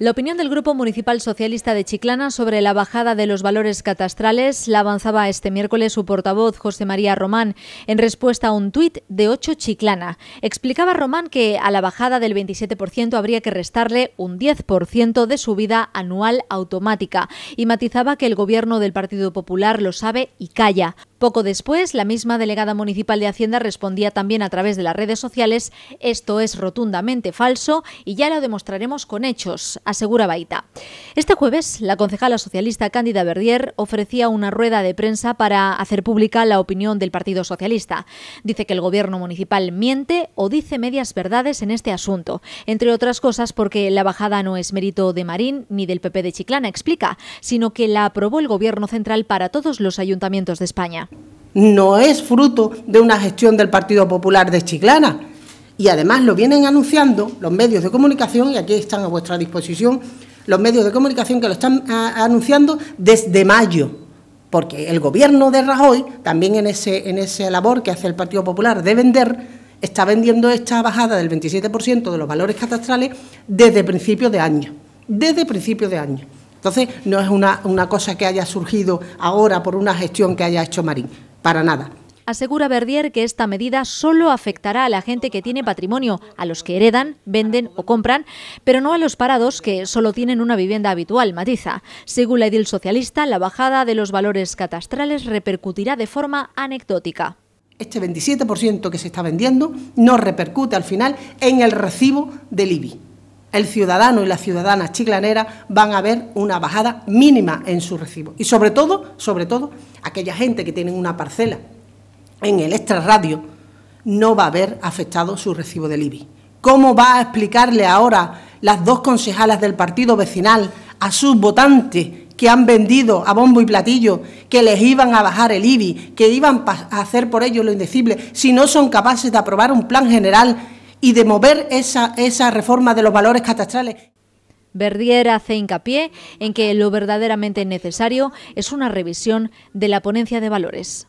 La opinión del Grupo Municipal Socialista de Chiclana sobre la bajada de los valores catastrales la avanzaba este miércoles su portavoz, José María Román, en respuesta a un tuit de 8 Chiclana. Explicaba Román que a la bajada del 27% habría que restarle un 10% de su vida anual automática y matizaba que el gobierno del Partido Popular lo sabe y calla. Poco después, la misma delegada municipal de Hacienda respondía también a través de las redes sociales, esto es rotundamente falso y ya lo demostraremos con hechos, asegura Baita. Este jueves, la concejala socialista Cándida Verdier ofrecía una rueda de prensa para hacer pública la opinión del Partido Socialista. Dice que el gobierno municipal miente o dice medias verdades en este asunto, entre otras cosas porque la bajada no es mérito de Marín ni del PP de Chiclana, explica, sino que la aprobó el gobierno central para todos los ayuntamientos de España no es fruto de una gestión del Partido Popular de Chiclana. Y además lo vienen anunciando los medios de comunicación, y aquí están a vuestra disposición los medios de comunicación que lo están ah, anunciando desde mayo. Porque el gobierno de Rajoy, también en, ese, en esa labor que hace el Partido Popular de vender, está vendiendo esta bajada del 27% de los valores catastrales desde principios de año. Desde principios de año. Entonces, no es una cosa que haya surgido ahora por una gestión que haya hecho Marín para nada. Asegura Verdier que esta medida solo afectará a la gente que tiene patrimonio, a los que heredan, venden o compran, pero no a los parados que solo tienen una vivienda habitual, matiza. Según la edil socialista, la bajada de los valores catastrales repercutirá de forma anecdótica este 27% que se está vendiendo no repercute al final en el recibo del IBI el ciudadano y la ciudadana chiclanera van a ver una bajada mínima en su recibo. Y sobre todo, sobre todo, aquella gente que tiene una parcela en el extrarradio no va a ver afectado su recibo del IBI. ¿Cómo va a explicarle ahora las dos concejalas del partido vecinal a sus votantes que han vendido a bombo y platillo, que les iban a bajar el IBI, que iban a hacer por ellos lo indecible, si no son capaces de aprobar un plan general y de mover esa, esa reforma de los valores catastrales. Verdier hace hincapié en que lo verdaderamente necesario es una revisión de la ponencia de valores.